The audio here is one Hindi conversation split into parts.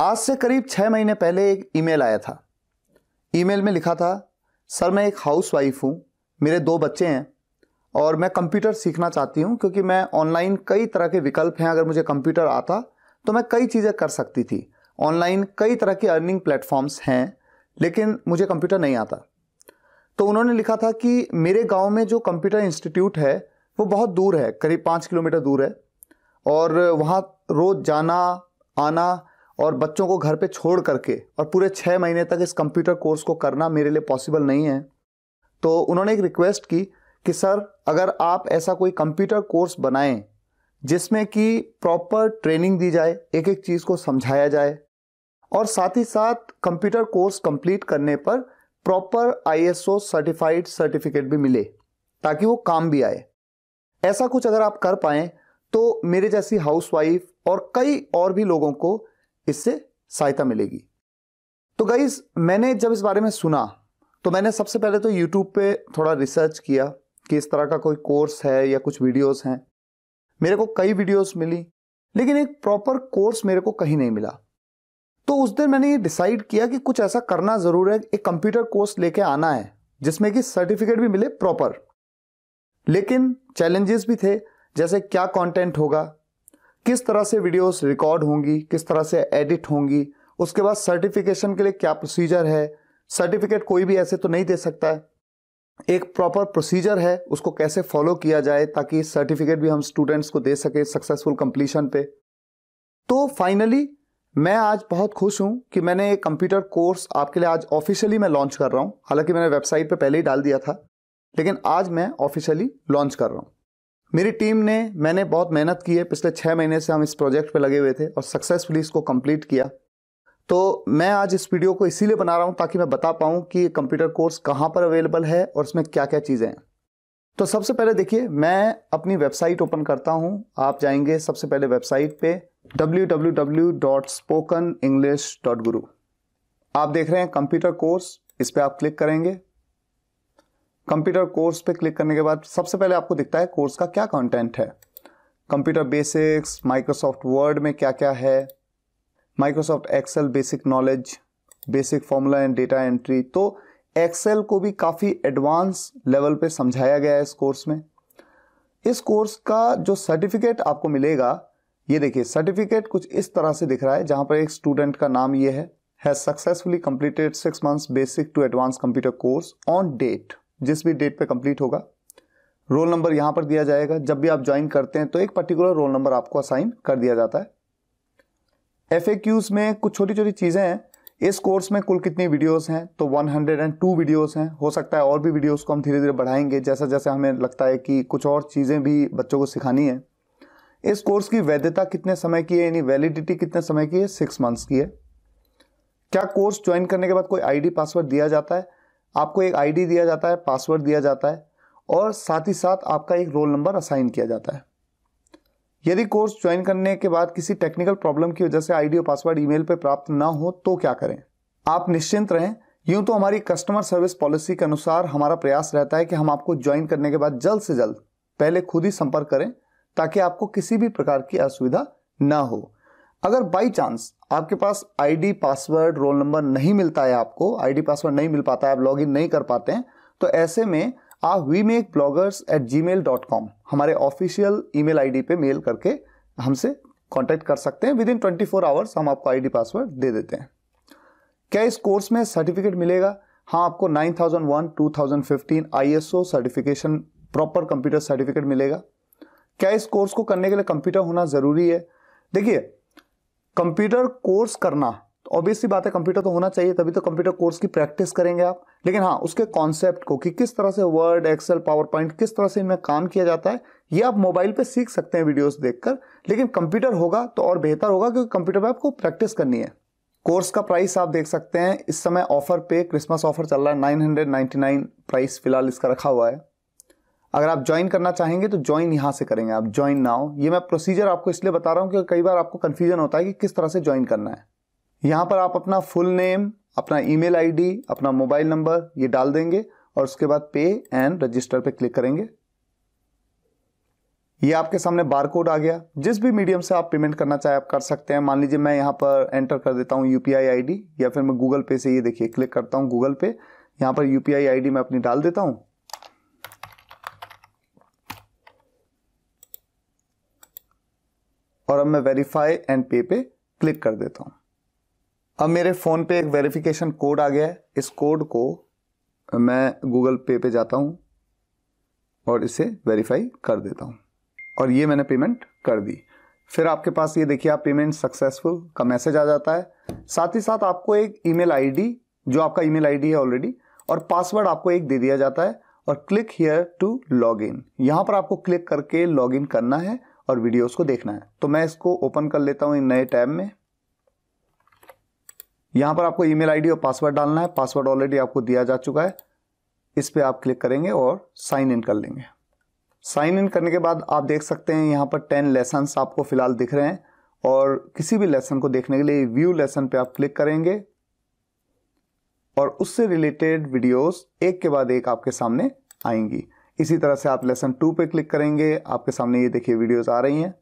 आज से करीब छः महीने पहले एक ईमेल आया था ईमेल में लिखा था सर मैं एक हाउस वाइफ हूँ मेरे दो बच्चे हैं और मैं कंप्यूटर सीखना चाहती हूँ क्योंकि मैं ऑनलाइन कई तरह के विकल्प हैं अगर मुझे कंप्यूटर आता तो मैं कई चीज़ें कर सकती थी ऑनलाइन कई तरह के अर्निंग प्लेटफॉर्म्स हैं लेकिन मुझे कंप्यूटर नहीं आता तो उन्होंने लिखा था कि मेरे गांव में जो कंप्यूटर इंस्टीट्यूट है वो बहुत दूर है करीब पाँच किलोमीटर दूर है और वहाँ रोज़ जाना आना और बच्चों को घर पे छोड़ करके और पूरे छः महीने तक इस कंप्यूटर कोर्स को करना मेरे लिए पॉसिबल नहीं है तो उन्होंने एक रिक्वेस्ट की कि सर अगर आप ऐसा कोई कंप्यूटर कोर्स बनाएं जिसमें कि प्रॉपर ट्रेनिंग दी जाए एक एक चीज़ को समझाया जाए और साथ ही साथ कंप्यूटर कोर्स कंप्लीट करने पर प्रॉपर आईएसओ सर्टिफाइड सर्टिफिकेट भी मिले ताकि वो काम भी आए ऐसा कुछ अगर आप कर पाएँ तो मेरे जैसी हाउसवाइफ और कई और भी लोगों को इससे सहायता मिलेगी तो गाइज मैंने जब इस बारे में सुना तो मैंने सबसे पहले तो यूट्यूब पे थोड़ा रिसर्च किया कि इस तरह का कोई कोर्स है या कुछ वीडियोस हैं मेरे को कई वीडियोस मिली लेकिन एक प्रॉपर कोर्स मेरे को कहीं नहीं मिला तो उस दिन मैंने ये डिसाइड किया कि कुछ ऐसा करना ज़रूर है एक कंप्यूटर कोर्स लेके आना है जिसमें कि सर्टिफिकेट भी मिले प्रॉपर लेकिन चैलेंजेस भी थे जैसे क्या कंटेंट होगा किस तरह से वीडियोस रिकॉर्ड होंगी किस तरह से एडिट होंगी उसके बाद सर्टिफिकेशन के लिए क्या प्रोसीजर है सर्टिफिकेट कोई भी ऐसे तो नहीं दे सकता है एक प्रॉपर प्रोसीजर है उसको कैसे फॉलो किया जाए ताकि सर्टिफिकेट भी हम स्टूडेंट्स को दे सके सक्सेसफुल कंप्लीशन पे तो फाइनली मैं आज बहुत खुश हूं कि मैंने एक कंप्यूटर कोर्स आपके लिए आज ऑफिशियली मैं लॉन्च कर रहा हूं हालांकि मैंने वेबसाइट पे पहले ही डाल दिया था लेकिन आज मैं ऑफिशियली लॉन्च कर रहा हूं मेरी टीम ने मैंने बहुत मेहनत की है पिछले छः महीने से हम इस प्रोजेक्ट पे लगे हुए थे और सक्सेसफुली इसको कंप्लीट किया तो मैं आज इस वीडियो को इसीलिए बना रहा हूँ ताकि मैं बता पाऊँ कि कंप्यूटर कोर्स कहाँ पर अवेलेबल है और इसमें क्या क्या चीज़ें हैं तो सबसे पहले देखिए मैं अपनी वेबसाइट ओपन करता हूँ आप जाएंगे सबसे पहले वेबसाइट पे www.spokenenglish.guru आप देख रहे हैं कंप्यूटर कोर्स इस पर आप क्लिक करेंगे कंप्यूटर कोर्स पे क्लिक करने के बाद सबसे पहले आपको दिखता है कोर्स का क्या कंटेंट है कंप्यूटर बेसिक्स माइक्रोसॉफ्ट वर्ड में क्या क्या है Microsoft Excel basic knowledge basic formula and data entry तो एक्सेल को भी काफ़ी एडवांस लेवल पे समझाया गया है इस कोर्स में इस कोर्स का जो सर्टिफिकेट आपको मिलेगा ये देखिए सर्टिफिकेट कुछ इस तरह से दिख रहा है जहाँ पर एक स्टूडेंट का नाम ये है has successfully completed six months basic to advance computer course on date जिस भी डेट पे कंप्लीट होगा रोल नंबर यहां पर दिया जाएगा जब भी आप ज्वाइन करते हैं तो एक पर्टिकुलर रोल नंबर आपको असाइन कर दिया जाता है एफ में कुछ छोटी छोटी चीज़ें हैं इस कोर्स में कुल कितनी वीडियोस हैं तो 102 वीडियोस हैं हो सकता है और भी वीडियोस को हम धीरे धीरे बढ़ाएंगे जैसा जैसा हमें लगता है कि कुछ और चीज़ें भी बच्चों को सिखानी है इस कोर्स की वैधता कितने समय की है यानी वैलिडिटी कितने समय की है सिक्स मंथ्स की है क्या कोर्स ज्वाइन करने के बाद कोई आईडी पासवर्ड दिया जाता है आपको एक आईडी दिया जाता है पासवर्ड दिया जाता है और साथ ही साथ आपका एक रोल नंबर असाइन किया जाता है यदि कोर्स ज्वाइन करने के बाद किसी टेक्निकल प्रॉब्लम की वजह से आईडी और पासवर्ड ईमेल पर प्राप्त ना हो तो क्या करें आप निश्चिंत रहें यूं तो हमारी कस्टमर सर्विस पॉलिसी के अनुसार हमारा प्रयास रहता है कि हम आपको ज्वाइन करने के बाद जल्द से जल्द पहले खुद ही संपर्क करें ताकि आपको किसी भी प्रकार की असुविधा ना हो अगर बाई चांस आपके पास आईडी पासवर्ड रोल नंबर नहीं मिलता है आपको आईडी पासवर्ड नहीं मिल पाता है आप लॉग नहीं कर पाते हैं तो ऐसे में आप we make bloggers at Gmail dot com हमारे official email I D mail करके हमसे कॉन्टैक्ट कर सकते हैं within twenty four hours हम आपको आई पासवर्ड दे देते हैं क्या इस कोर्स में सर्टिफिकेट मिलेगा हाँ आपको 9001, 2015 ISO certification proper computer certificate मिलेगा क्या इस कोर्स को करने के लिए कंप्यूटर होना ज़रूरी है देखिए कंप्यूटर कोर्स करना तो ऑब्वियस बात है कंप्यूटर तो होना चाहिए तभी तो कंप्यूटर कोर्स की प्रैक्टिस करेंगे आप लेकिन हाँ उसके कॉन्सेप्ट को कि किस तरह से वर्ड एक्सेल पावर पॉइंट किस तरह से इनमें काम किया जाता है ये आप मोबाइल पे सीख सकते हैं वीडियोस देखकर लेकिन कंप्यूटर होगा तो और बेहतर होगा क्योंकि कंप्यूटर पर आपको प्रैक्टिस करनी है कोर्स का प्राइस आप देख सकते हैं इस समय ऑफर पे क्रिसमस ऑफर चल रहा है नाइन प्राइस फिलहाल इसका रखा हुआ है अगर आप ज्वाइन करना चाहेंगे तो ज्वाइन यहाँ से करेंगे आप ज्वाइन नाउ ये मैं प्रोसीजर आपको इसलिए बता रहा हूँ क्योंकि कई बार आपको कन्फ्यूजन होता है कि किस तरह से ज्वाइन करना है यहाँ पर आप अपना फुल नेम अपना ईमेल आईडी, अपना मोबाइल नंबर ये डाल देंगे और उसके बाद पे एंड रजिस्टर पे क्लिक करेंगे ये आपके सामने बारकोड आ गया जिस भी मीडियम से आप पेमेंट करना चाहे आप कर सकते हैं मान लीजिए मैं यहाँ पर एंटर कर देता हूँ यू पी या फिर मैं गूगल पे से ये देखिए क्लिक करता हूँ गूगल पे यहाँ पर यू पी आई मैं अपनी डाल देता हूँ और अब मैं वेरीफाई एंड पे पे क्लिक कर देता हूं अब मेरे फ़ोन पे एक वेरिफिकेशन कोड आ गया है इस कोड को मैं गूगल पे पे जाता हूं और इसे वेरीफाई कर देता हूं और ये मैंने पेमेंट कर दी फिर आपके पास ये देखिए आप पेमेंट सक्सेसफुल का मैसेज आ जाता है साथ ही साथ आपको एक ईमेल आईडी जो आपका ईमेल आईडी है ऑलरेडी और पासवर्ड आपको एक दे दिया जाता है और click here to log in यहां पर आपको क्लिक करके लॉग इन करना है और वीडियोस को देखना है तो मैं इसको ओपन कर लेता हूं नए टैब में यहां पर आपको ईमेल आईडी और पासवर्ड डालना है पासवर्ड ऑलरेडी आपको दिया जा चुका है इस पर आप क्लिक करेंगे और साइन इन कर लेंगे साइन इन करने के बाद आप देख सकते हैं यहां पर टेन लेसन आपको फिलहाल दिख रहे हैं और किसी भी लेसन को देखने के लिए व्यू लेसन पे आप क्लिक करेंगे और उससे रिलेटेड वीडियोस एक के बाद एक आपके सामने आएंगी इसी तरह से आप लेसन टू पे क्लिक करेंगे आपके सामने ये देखिए वीडियोस आ रही हैं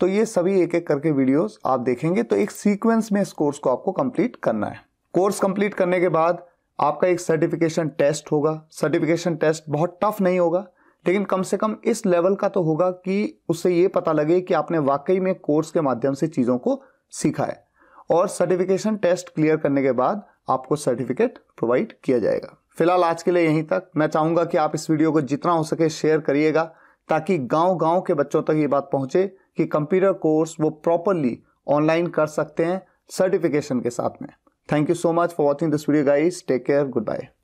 तो ये सभी एक एक करके वीडियोस आप देखेंगे तो एक सीक्वेंस में इस कोर्स को आपको कंप्लीट करना है कोर्स कंप्लीट करने के बाद आपका एक सर्टिफिकेशन टेस्ट होगा सर्टिफिकेशन टेस्ट बहुत टफ नहीं होगा लेकिन कम से कम इस लेवल का तो होगा कि उससे ये पता लगे कि आपने वाकई में कोर्स के माध्यम से चीज़ों को सीखा है और सर्टिफिकेशन टेस्ट क्लियर करने के बाद आपको सर्टिफिकेट प्रोवाइड किया जाएगा फिलहाल आज के लिए यहीं तक मैं चाहूँगा कि आप इस वीडियो को जितना हो सके शेयर करिएगा ताकि गांव गांव के बच्चों तक ये बात पहुँचे कि कंप्यूटर कोर्स वो प्रॉपरली ऑनलाइन कर सकते हैं सर्टिफिकेशन के साथ में thank you so much for watching this video guys take care good bye